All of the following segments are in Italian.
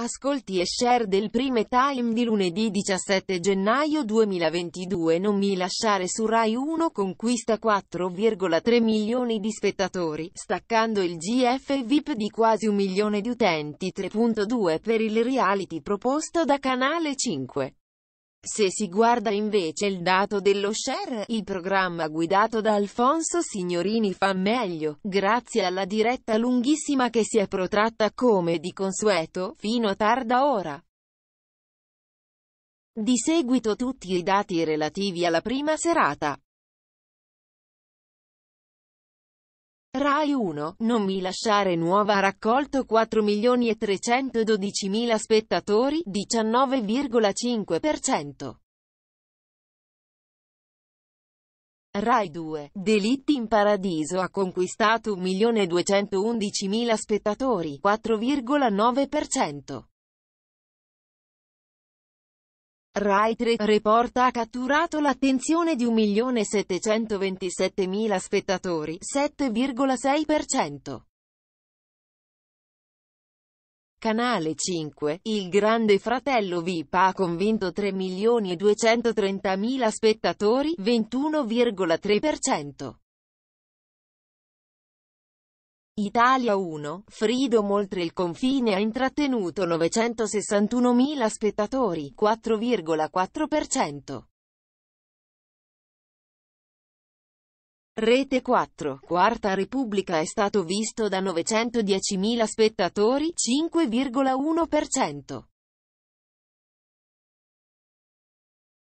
Ascolti e share del Prime Time di lunedì 17 gennaio 2022 Non mi lasciare su Rai 1 conquista 4,3 milioni di spettatori, staccando il GF VIP di quasi un milione di utenti 3.2 per il reality proposto da Canale 5. Se si guarda invece il dato dello share, il programma guidato da Alfonso Signorini fa meglio, grazie alla diretta lunghissima che si è protratta come di consueto, fino a tarda ora. Di seguito tutti i dati relativi alla prima serata. Rai 1, non mi lasciare nuova ha raccolto 4.312.000 spettatori, 19,5%. Rai 2, Delitti in Paradiso ha conquistato 1.211.000 spettatori, 4,9%. Rai 3 Report ha catturato l'attenzione di 1.727.000 spettatori, 7,6%. Canale 5, Il Grande Fratello VIP ha convinto 3.230.000 spettatori, 21,3%. Italia 1, Freedom oltre il confine ha intrattenuto 961.000 spettatori, 4,4%. Rete 4, Quarta Repubblica è stato visto da 910.000 spettatori, 5,1%.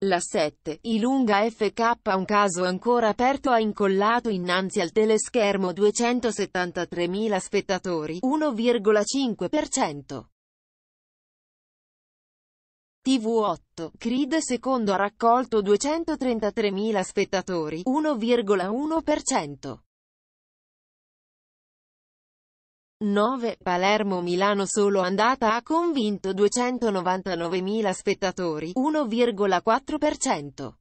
La 7, Ilunga FK un caso ancora aperto ha incollato innanzi al teleschermo 273.000 spettatori, 1,5%. TV8, Creed II ha raccolto 233.000 spettatori, 1,1%. 9. Palermo-Milano solo andata ha convinto 299.000 spettatori, 1,4%.